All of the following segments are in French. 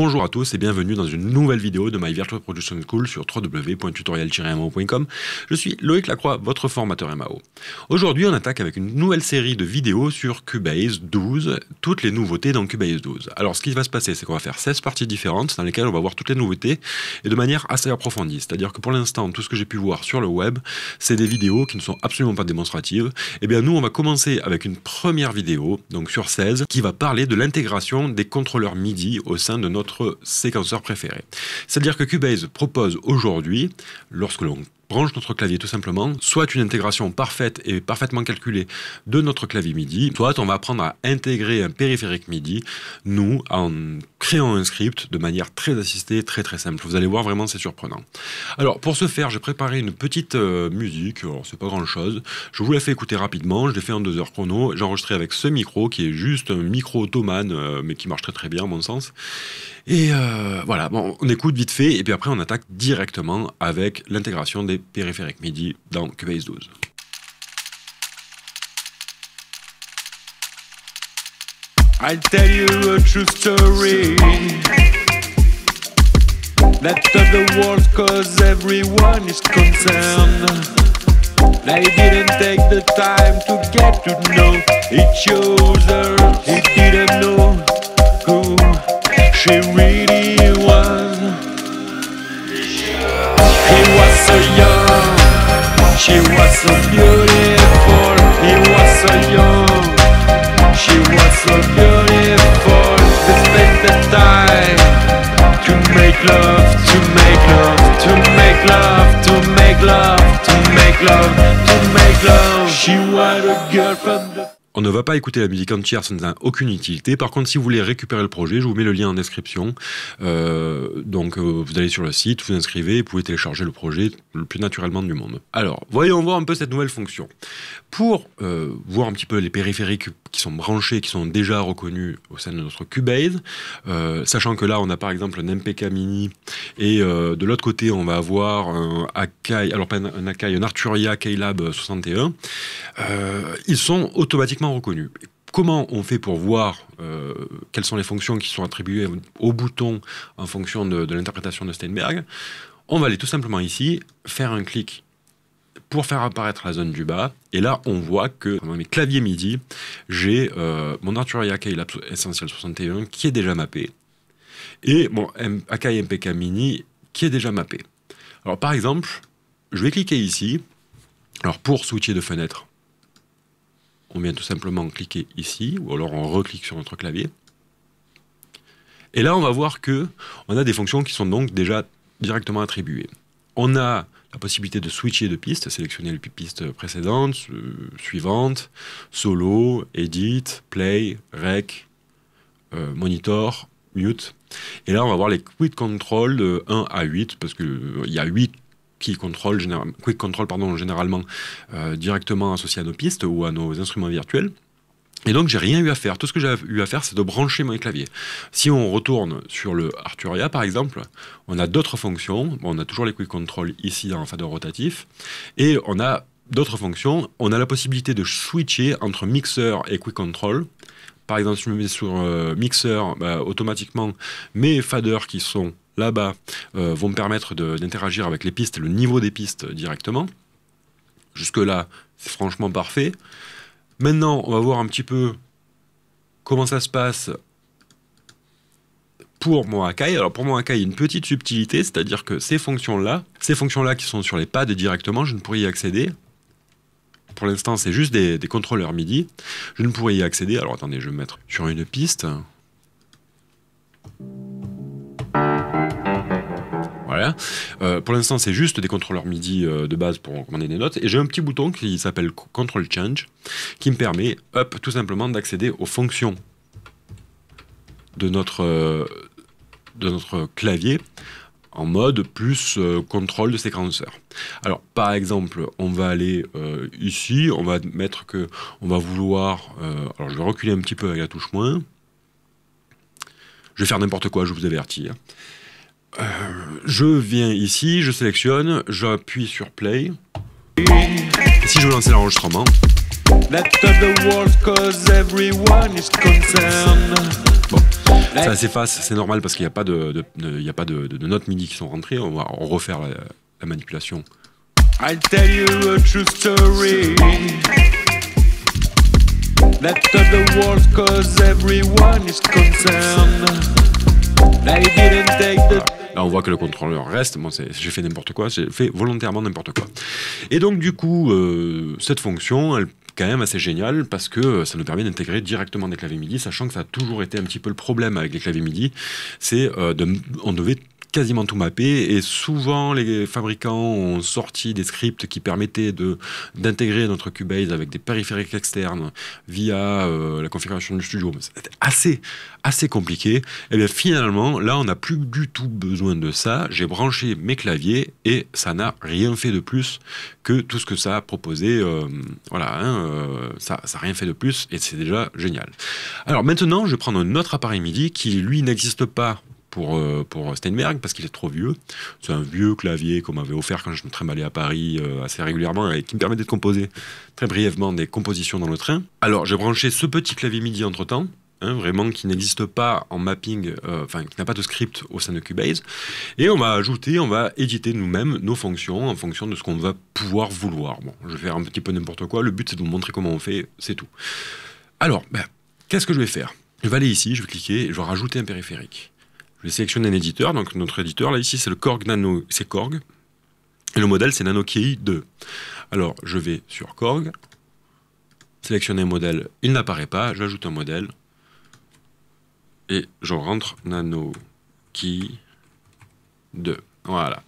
Bonjour à tous et bienvenue dans une nouvelle vidéo de My Virtual Production School sur wwwtutorial maocom Je suis Loïc Lacroix, votre formateur MAO. Aujourd'hui, on attaque avec une nouvelle série de vidéos sur Cubase 12, toutes les nouveautés dans Cubase 12. Alors, ce qui va se passer, c'est qu'on va faire 16 parties différentes dans lesquelles on va voir toutes les nouveautés et de manière assez approfondie. C'est-à-dire que pour l'instant, tout ce que j'ai pu voir sur le web, c'est des vidéos qui ne sont absolument pas démonstratives. Et eh bien, nous, on va commencer avec une première vidéo, donc sur 16, qui va parler de l'intégration des contrôleurs MIDI au sein de notre votre séquenceur préféré. C'est-à-dire que Cubase propose aujourd'hui, lorsque l'on branche notre clavier tout simplement, soit une intégration parfaite et parfaitement calculée de notre clavier MIDI, soit on va apprendre à intégrer un périphérique MIDI, nous, en créant un script de manière très assistée, très très simple. Vous allez voir, vraiment, c'est surprenant. Alors, pour ce faire, j'ai préparé une petite euh, musique, c'est pas grand chose, je vous la fais écouter rapidement, je l'ai fait en deux heures chrono, j'ai enregistré avec ce micro, qui est juste un micro ottoman, euh, mais qui marche très très bien, à mon sens. Et euh, voilà, on écoute vite fait, et puis après on attaque directement avec l'intégration des retrouver Périphérique Midi dans QBase 12. I'll tell you a true story That of the world cause everyone is concerned They didn't take the time to get to know each other He didn't know who she really She was so beautiful, he was so young She was so beautiful, they spent the time To make love, to make love, to make love, to make love, to make love, to make love She was a girl from the On ne va pas écouter la musique entière, ça n'a aucune utilité. Par contre, si vous voulez récupérer le projet, je vous mets le lien en description. Euh, donc, euh, vous allez sur le site, vous inscrivez, vous pouvez télécharger le projet le plus naturellement du monde. Alors, voyons voir un peu cette nouvelle fonction. Pour euh, voir un petit peu les périphériques qui sont branchés, qui sont déjà reconnus au sein de notre Cubase, sachant que là, on a par exemple un MPK Mini, et de l'autre côté, on va avoir un Akai, alors un Akai, un Arturia K-Lab 61, ils sont automatiquement reconnu. Comment on fait pour voir euh, quelles sont les fonctions qui sont attribuées au bouton en fonction de, l'interprétation de Steinberg On va aller tout simplement ici, faire un clic pour faire apparaître la zone du bas. Et là, on voit que dans mes claviers MIDI, j'ai euh, mon Arturia Akai Essential 61 qui est déjà mappé et mon Akai MPK Mini qui est déjà mappé. Alors par exemple, je vais cliquer ici. Alors pour switcher de fenêtre, on vient tout simplement cliquer ici, ou alors on reclique sur notre clavier. Et là, on va voir que on a des fonctions qui sont donc déjà directement attribuées. On a la possibilité de switcher de piste, sélectionner les pistes précédentes, euh, suivantes, solo, edit, play, rec, euh, monitor, mute. Et là, on va voir les quick control de 1 à 8, parce qu'il euh, il y a 8 qui contrôle, Quick Control pardon, généralement euh, directement associé à nos pistes ou à nos instruments virtuels. Et donc j'ai rien eu à faire. Tout ce que j'ai eu à faire, c'est de brancher mon clavier. Si on retourne sur le Arturia par exemple, on a d'autres fonctions. on a toujours les quick control ici en fader rotatif, et on a d'autres fonctions. On a la possibilité de switcher entre mixeur et quick control. Par exemple, si je me mets sur Mixer euh, mixeur, bah, automatiquement mes faders qui sont là-bas euh, vont me permettre d'interagir avec les pistes le niveau des pistes directement. Jusque-là, c'est franchement parfait. Maintenant, on va voir un petit peu comment ça se passe pour mon Akai. Alors pour Akai il y a une petite subtilité, c'est-à-dire que ces fonctions-là, ces fonctions-là qui sont sur les pads directement, je ne pourrais y accéder. Pour l'instant, c'est juste des, des, contrôleurs MIDI. Je ne pourrais y accéder. Alors attendez, je vais me mettre sur une piste. Voilà. Euh, pour l'instant, c'est juste des contrôleurs MIDI euh, de base pour commander des notes. Et j'ai un petit bouton qui s'appelle Control Change, qui me permet, hop, tout simplement d'accéder aux fonctions de notre, euh, de notre clavier en mode plus contrôle de séquenceur. Alors par exemple, on va aller ici, on va mettre que on va vouloir. alors je vais reculer un petit peu avec la touche moins. Je vais faire n'importe quoi, je vous avertis. Hein. Euh, je viens ici, je sélectionne, j'appuie sur play. Si je veux lancer l'enregistrement. Bon, ça s'efface, c'est normal parce qu'il n'y a pas, de, a pas de, notes MIDI qui sont rentrées. On va refaire la, manipulation. I'll tell you a story. the world cause everyone is concerned on voit que le contrôleur reste. Moi, j'ai fait n'importe quoi, j'ai fait volontairement n'importe quoi. Et donc, du coup, euh, cette fonction, elle est quand même assez géniale parce que euh, ça nous permet d'intégrer directement des claviers MIDI, sachant que ça a toujours été un petit peu le problème avec les claviers MIDI, c'est qu'on euh, on devait quasiment tout mappé et souvent les fabricants ont sorti des scripts qui permettaient d'intégrer notre Cubase avec des périphériques externes via euh, la configuration du studio. C'était assez, assez compliqué. Et eh bien finalement, là, on n'a plus du tout besoin de ça. J'ai branché mes claviers et ça n'a rien fait de plus que tout ce que ça a proposé. Euh, voilà, hein, euh, ça n'a rien fait de plus et c'est déjà génial. Alors maintenant, je vais prendre un autre appareil MIDI qui, lui, n'existe pas euh, pour, Steinberg parce qu'il est trop vieux. C'est un vieux clavier qu'on m'avait offert quand je me trimballais à Paris euh, assez régulièrement et qui me permettait de composer très brièvement des compositions dans le train. Alors j'ai branché ce petit clavier MIDI entre temps. Hein, vraiment qui n'existe pas en mapping, euh, enfin qui n'a pas de script au sein de Cubase. Et on va ajouter, on va éditer nous-mêmes nos fonctions en fonction de ce qu'on va pouvoir vouloir. Bon, je vais faire un petit peu n'importe quoi, le but c'est de vous montrer comment on fait, c'est tout. Alors, ben, qu'est-ce que je vais faire Je vais aller ici, je vais cliquer, et je vais rajouter un périphérique sélectionner un éditeur, donc notre éditeur, là ici c'est le Korg Nano, c'est Korg. Et le modèle c'est NanoKI 2. Alors je vais sur Korg, sélectionner un modèle, il n'apparaît pas, j'ajoute un modèle, et je rentre NanoKI 2. Voilà.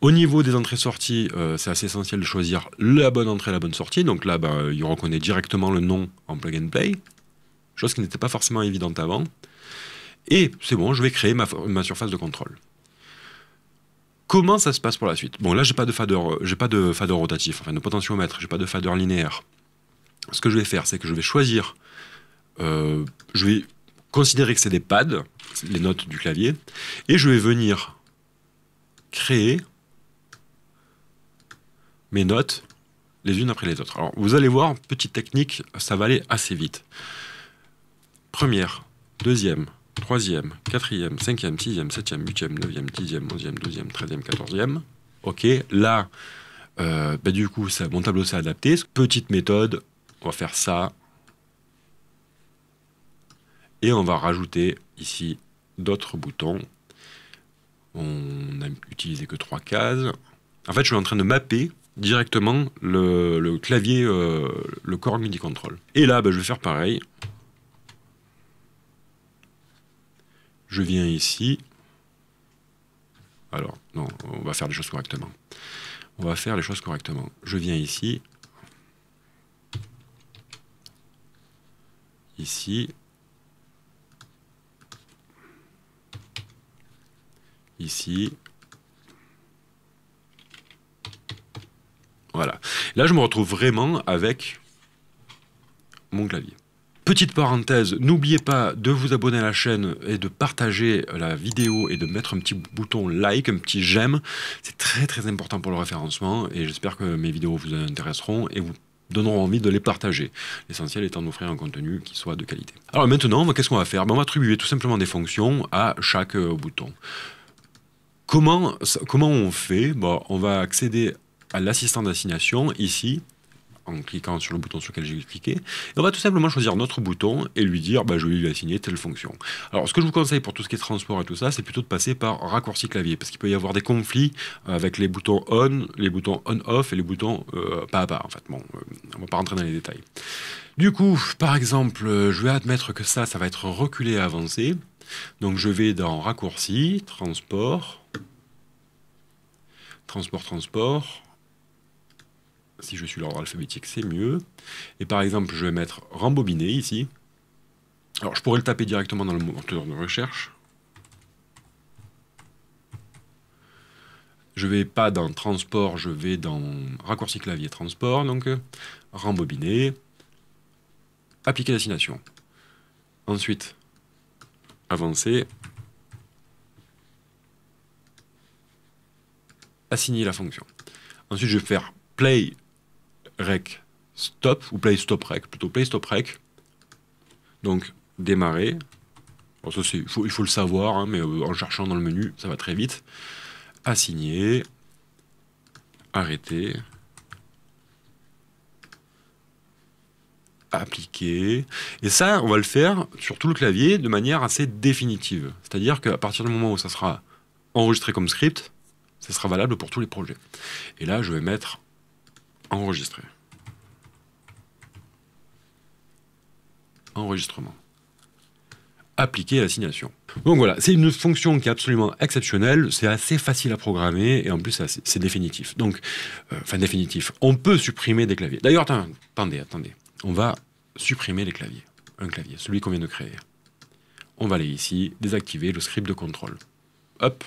Au niveau des entrées-sorties, euh, c'est assez essentiel de choisir la bonne entrée et la bonne sortie. Donc là, ben, il reconnaît directement le nom en plug and play, chose qui n'était pas forcément évidente avant. Et c'est bon, je vais créer ma, surface de contrôle. Comment ça se passe pour la suite Bon, là, j'ai pas de j'ai pas de fader rotatif, enfin de potentiomètre, j'ai pas de fader linéaire. Ce que je vais faire, c'est que je vais choisir, euh, je vais considérer que c'est des pads, les notes du clavier, et je vais venir créer mes notes les unes après les autres. Alors vous allez voir, petite technique, ça va aller assez vite. Première, deuxième, 3e, 4e, 5e, 6e, 7e, 8e, 9e, 10e, 11e, 12e, 13e, 14e. Ok, là, euh, bah, du coup, ça, mon tableau s'est adapté. Petite méthode, on va faire ça. Et on va rajouter ici d'autres boutons. On n'a utilisé que trois cases. En fait, je suis en train de mapper directement le, clavier, euh, le corps MIDI control. Et là, bah, je vais faire pareil. je viens ici. Alors, non, on va faire les choses correctement. On va faire les choses correctement. Je viens ici. Ici. Ici. Voilà. Là, je me retrouve vraiment avec mon clavier. Petite parenthèse, n'oubliez pas de vous abonner à la chaîne et de partager la vidéo et de mettre un petit bouton like, un petit j'aime. C'est très très important pour le référencement et j'espère que mes vidéos vous intéresseront et vous donneront envie de les partager. L'essentiel étant d'offrir un contenu qui soit de qualité. Alors maintenant, qu'est-ce qu'on va faire ben, On va attribuer tout simplement des fonctions à chaque euh, bouton. Comment, comment on fait ben, On va accéder à l'assistant d'assignation ici en cliquant sur le bouton sur lequel j'ai cliqué. Et on va tout simplement choisir notre bouton et lui dire bah, je vais lui assigner telle fonction. Alors ce que je vous conseille pour tout ce qui est transport et tout ça, c'est plutôt de passer par raccourci clavier parce qu'il peut y avoir des conflits avec les boutons on, les boutons on-off et les boutons euh, pas à pas en fait. Bon, euh, on va pas rentrer dans les détails. Du coup, par exemple, euh, je vais admettre que ça, ça va être reculé et avancé. Donc je vais dans raccourci, transport, transport, transport, si je suis l'ordre alphabétique, c'est mieux. Et par exemple, je vais mettre rembobiner ici. Alors, je pourrais le taper directement dans le moteur de recherche. Je vais pas dans transport, je vais dans raccourci clavier transport, donc rembobiner, appliquer l'assignation. Ensuite, avancer, assigner la fonction. Ensuite, je vais faire play rec stop ou play stop rec, plutôt play stop rec. Donc démarrer. il, faut, le savoir, hein, mais euh, en cherchant dans le menu, ça va très vite. Assigner. Arrêter. appliquer. Et ça, on va le faire sur tout le clavier de manière assez définitive. C'est-à-dire qu'à partir du moment où ça sera enregistré comme script, ça sera valable pour tous les projets. Et là, je vais mettre Enregistrer. Enregistrement. Appliquer l'assignation. Donc voilà, c'est une fonction qui est absolument exceptionnelle, c'est assez facile à programmer et en plus c'est définitif. Donc, euh, enfin définitif, on peut supprimer des claviers. D'ailleurs, attendez, attendez, on va supprimer les claviers. Un clavier, celui qu'on vient de créer. On va aller ici, désactiver le script de contrôle. Hop,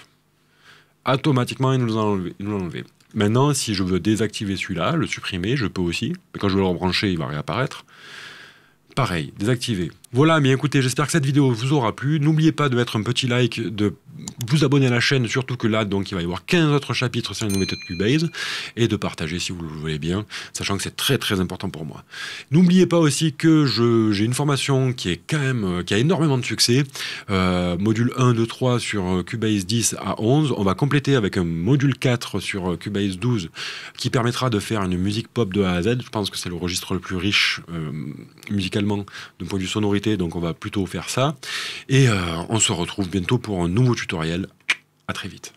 automatiquement, il nous l'a enlevé. Maintenant, si je veux désactiver celui-là, le supprimer, je peux aussi. Mais quand je veux le rebrancher, il va réapparaître. Pareil, désactiver. Voilà, mais écoutez, j'espère que cette vidéo vous aura plu. N'oubliez pas de mettre un petit like, de vous abonner à la chaîne, surtout que là, donc, il va y avoir 15 autres chapitres sur les nouvelle de Cubase, et de partager si vous le voulez bien, sachant que c'est très très important pour moi. N'oubliez pas aussi que j'ai une formation qui est quand même, euh, qui a énormément de succès, euh, module 1, 2, 3 sur euh, Cubase 10 à 11. On va compléter avec un module 4 sur Cubase 12 qui permettra de faire une musique pop de A à Z. Je pense que c'est le registre le plus riche musicalement d'un point de vue sonorité donc on va plutôt faire ça. Et euh, on se retrouve bientôt pour un nouveau tutoriel. À très vite.